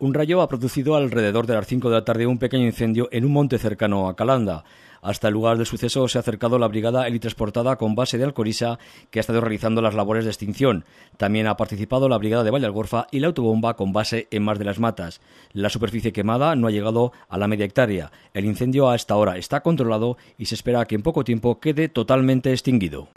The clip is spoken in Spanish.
Un rayo ha producido alrededor de las 5 de la tarde un pequeño incendio en un monte cercano a Calanda. Hasta el lugar del suceso se ha acercado la brigada helitransportada con base de Alcorisa, que ha estado realizando las labores de extinción. También ha participado la brigada de Vallalgorfa y la autobomba con base en más de las Matas. La superficie quemada no ha llegado a la media hectárea. El incendio a esta hora está controlado y se espera que en poco tiempo quede totalmente extinguido.